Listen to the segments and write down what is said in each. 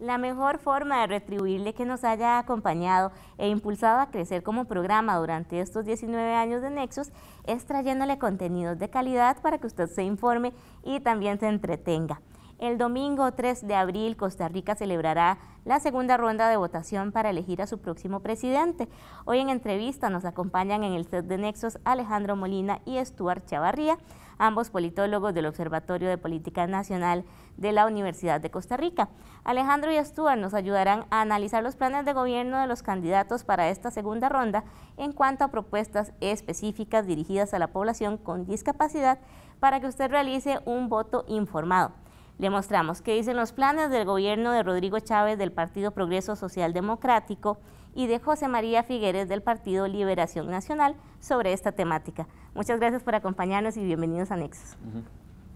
La mejor forma de retribuirle que nos haya acompañado e impulsado a crecer como programa durante estos 19 años de Nexos es trayéndole contenidos de calidad para que usted se informe y también se entretenga. El domingo 3 de abril, Costa Rica celebrará la segunda ronda de votación para elegir a su próximo presidente. Hoy en entrevista nos acompañan en el set de Nexos Alejandro Molina y Stuart Chavarría ambos politólogos del Observatorio de Política Nacional de la Universidad de Costa Rica. Alejandro y Stuart nos ayudarán a analizar los planes de gobierno de los candidatos para esta segunda ronda en cuanto a propuestas específicas dirigidas a la población con discapacidad para que usted realice un voto informado. Le mostramos qué dicen los planes del gobierno de Rodrigo Chávez del Partido Progreso Social Democrático y de José María Figueres del Partido Liberación Nacional sobre esta temática. Muchas gracias por acompañarnos y bienvenidos a Nexus.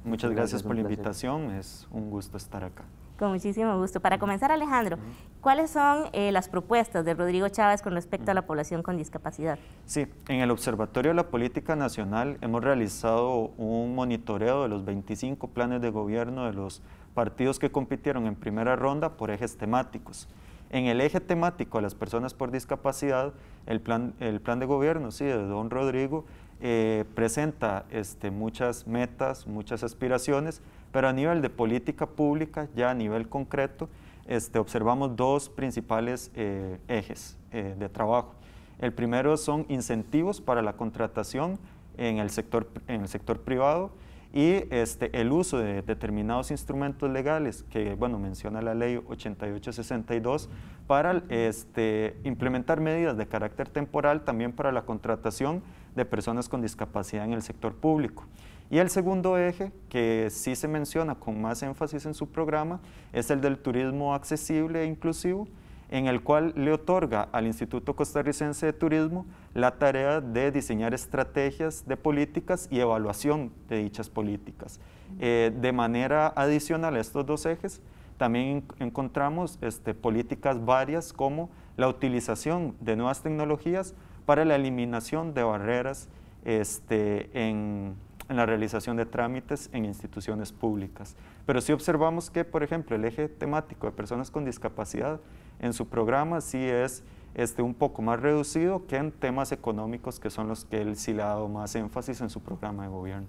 Muchas, gracias por la invitación, es un gusto estar acá. Con muchísimo gusto. Para comenzar, Alejandro, ¿cuáles son eh, las propuestas de Rodrigo Chávez con respecto a la población con discapacidad? Sí, en el Observatorio de la Política Nacional hemos realizado un monitoreo de los 25 planes de gobierno de los partidos que compitieron en primera ronda por ejes temáticos. En el eje temático a las personas por discapacidad, el plan, de gobierno sí, de don Rodrigo eh, presenta este, muchas metas, muchas aspiraciones, pero a nivel de política pública, ya a nivel concreto, este, observamos dos principales eh, ejes eh, de trabajo. El primero son incentivos para la contratación en el sector, privado y este, el uso de determinados instrumentos legales que bueno, menciona la ley 8862 para este, implementar medidas de carácter temporal también para la contratación de personas con discapacidad en el sector público. Y el segundo eje, que sí se menciona con más énfasis en su programa, es el del turismo accesible e inclusivo, en el cual le otorga al Instituto Costarricense de Turismo la tarea de diseñar estrategias de políticas y evaluación de dichas políticas. Eh, de manera adicional a estos dos ejes, también encontramos este, políticas varias como la utilización de nuevas tecnologías para la eliminación de barreras este, en en la realización de trámites en instituciones públicas. Pero sí observamos que, por ejemplo, el eje temático de personas con discapacidad en su programa sí es este, un poco más reducido que en temas económicos, que son los que él sí le ha dado más énfasis en su programa de gobierno.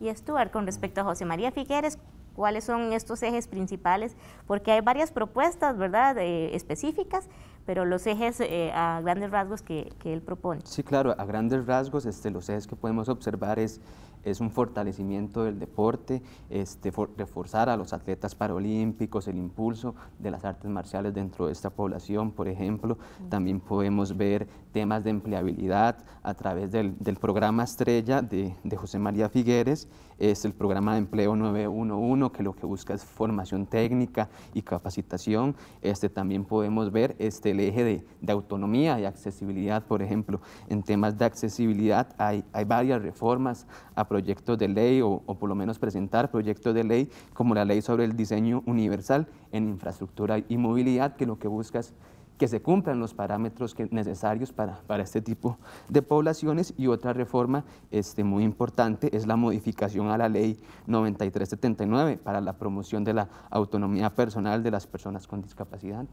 Y Stuart, con respecto a José María Figueres, ¿cuáles son estos ejes principales? Porque hay varias propuestas, ¿verdad?, eh, específicas pero los ejes eh, a grandes rasgos que, que, él propone. Sí, claro, a grandes rasgos este, los ejes que podemos observar es, es un fortalecimiento del deporte, este, reforzar a los atletas paralímpicos, el impulso de las artes marciales dentro de esta población, por ejemplo. Mm. También podemos ver temas de empleabilidad a través del, programa estrella de, José María Figueres, es el programa de empleo 911 que lo que busca es formación técnica y capacitación. Este, también podemos ver este, el eje de, autonomía y accesibilidad, por ejemplo. En temas de accesibilidad hay, hay varias reformas a proyectos de ley o, o por lo menos presentar proyectos de ley como la ley sobre el diseño universal en infraestructura y movilidad que lo que busca es que se cumplan los parámetros que, necesarios para, para este tipo de poblaciones. Y otra reforma este, muy importante es la modificación a la ley 9379 para la promoción de la autonomía personal de las personas con discapacidad.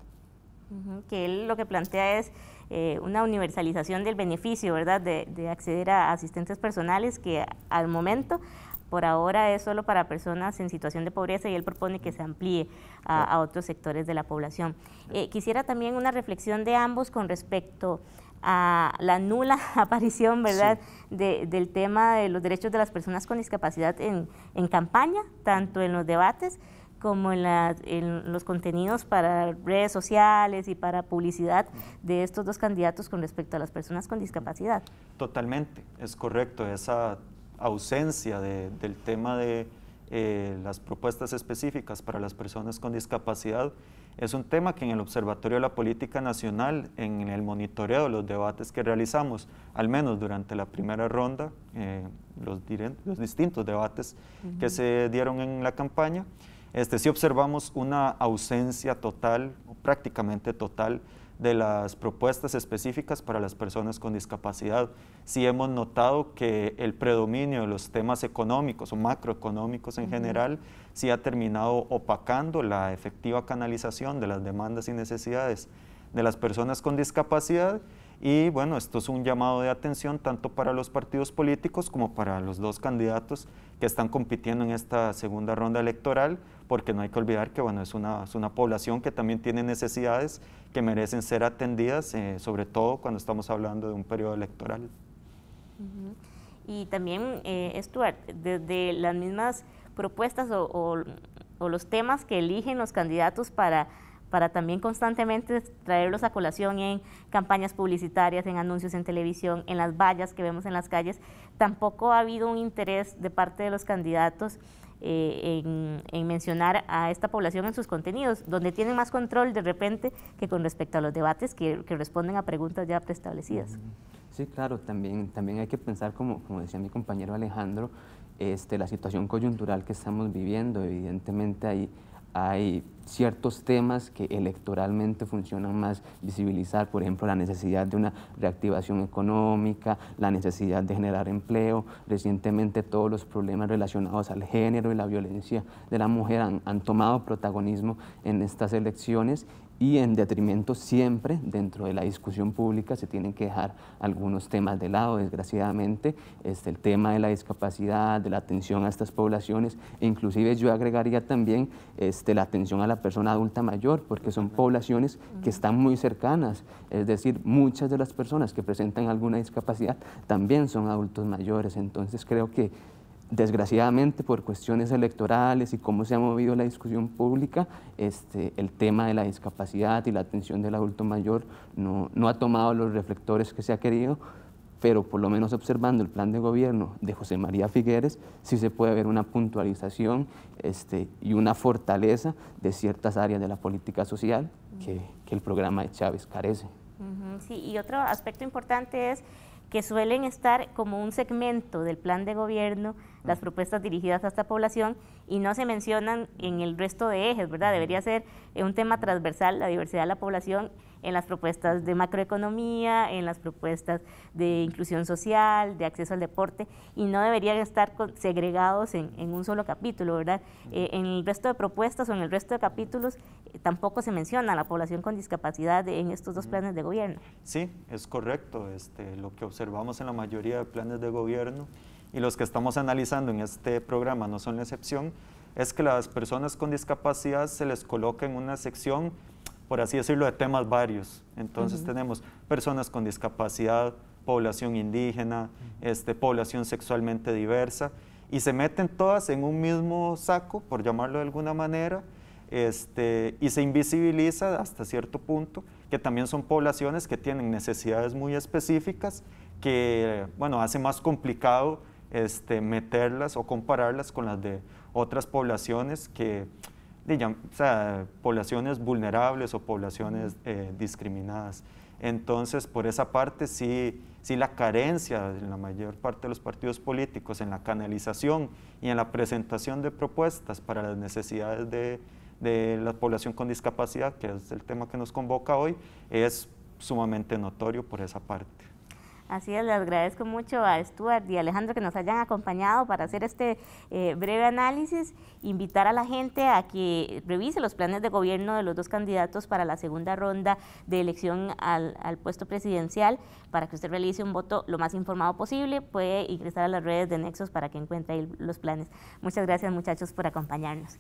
que él lo que plantea es eh, una universalización del beneficio, ¿verdad?, de, de acceder a asistentes personales que al momento por ahora es solo para personas en situación de pobreza y él propone que se amplíe a, otros sectores de la población. Eh, quisiera también una reflexión de ambos con respecto a la nula aparición ¿verdad? del tema de los derechos de las personas con discapacidad en, campaña, tanto en los debates como en, en, los contenidos para redes sociales y para publicidad de estos dos candidatos con respecto a las personas con discapacidad. Totalmente, es correcto. Esa ausencia del tema de eh, las propuestas específicas para las personas con discapacidad es un tema que en el Observatorio de la Política Nacional, en el monitoreo de los debates que realizamos, al menos durante la primera ronda, eh, los, distintos debates que se dieron en la campaña, este, sí observamos una ausencia total, prácticamente total, de las propuestas específicas para las personas con discapacidad. si hemos notado que el predominio de los temas económicos o macroeconómicos en general si ha terminado opacando la efectiva canalización de las demandas y necesidades de las personas con discapacidad y bueno, esto es un llamado de atención tanto para los partidos políticos como para los dos candidatos que están compitiendo en esta segunda ronda electoral, porque no hay que olvidar que bueno, es, una, población que también tiene necesidades que merecen ser atendidas, eh, sobre todo cuando estamos hablando de un periodo electoral. Y también, eh, Stuart, desde las mismas propuestas o los temas que eligen los candidatos para para también constantemente traerlos a colación en campañas publicitarias, en anuncios en televisión, en las vallas que vemos en las calles, tampoco ha habido un interés de parte de los candidatos eh, en, mencionar a esta población en sus contenidos, donde tienen más control de repente que con respecto a los debates que, responden a preguntas ya preestablecidas. Sí, claro, también, también hay que pensar, como, como decía mi compañero Alejandro, este, la situación coyuntural que estamos viviendo, evidentemente hay hay ciertos temas que electoralmente funcionan más visibilizar, por ejemplo, la necesidad de una reactivación económica, la necesidad de generar empleo, recientemente todos los problemas relacionados al género y la violencia de la mujer han, tomado protagonismo en estas elecciones y en detrimento siempre dentro de la discusión pública se tienen que dejar algunos temas de lado, desgraciadamente, este, el tema de la discapacidad, de la atención a estas poblaciones, e inclusive yo agregaría también este, la atención a la persona adulta mayor, porque son poblaciones que están muy cercanas, es decir, muchas de las personas que presentan alguna discapacidad también son adultos mayores, entonces creo que desgraciadamente por cuestiones electorales y cómo se ha movido la discusión pública, este, el tema de la discapacidad y la atención del adulto mayor no, no ha tomado los reflectores que se ha querido, pero por lo menos observando el plan de gobierno de José María Figueres, sí se puede ver una puntualización este, y una fortaleza de ciertas áreas de la política social que, el programa de Chávez carece. sí, y otro aspecto importante es que suelen estar como un segmento del plan de gobierno, las mm. propuestas dirigidas a esta población y no se mencionan en el resto de ejes, ¿verdad? Mm. Debería ser eh, un tema transversal la diversidad de la población en las propuestas de macroeconomía, en las propuestas de inclusión social, de acceso al deporte, y no deberían estar segregados en, un solo capítulo, ¿verdad? Eh, en el resto de propuestas o en el resto de capítulos eh, tampoco se menciona a la población con discapacidad en estos dos planes de gobierno. Sí, es correcto. Este, lo que observamos en la mayoría de planes de gobierno y los que estamos analizando en este programa no son la excepción, es que las personas con discapacidad se les coloca en una sección por así decirlo, de temas varios. Entonces tenemos personas con discapacidad, población indígena, este, población sexualmente diversa, y se meten todas en un mismo saco, por llamarlo de alguna manera, este, y se invisibiliza hasta cierto punto que también son poblaciones que tienen necesidades muy específicas que, bueno, hace más complicado este, meterlas o compararlas con las de otras poblaciones que o sea, poblaciones vulnerables o poblaciones eh, discriminadas. Entonces, por esa parte, sí, la carencia en la mayor parte de los partidos políticos en la canalización y en la presentación de propuestas para las necesidades de, de la población con discapacidad, que es el tema que nos convoca hoy, es sumamente notorio por esa parte. Así es, les agradezco mucho a Stuart y Alejandro que nos hayan acompañado para hacer este eh, breve análisis, invitar a la gente a que revise los planes de gobierno de los dos candidatos para la segunda ronda de elección al, al puesto presidencial, para que usted realice un voto lo más informado posible, puede ingresar a las redes de Nexos para que encuentre ahí los planes. Muchas gracias muchachos por acompañarnos.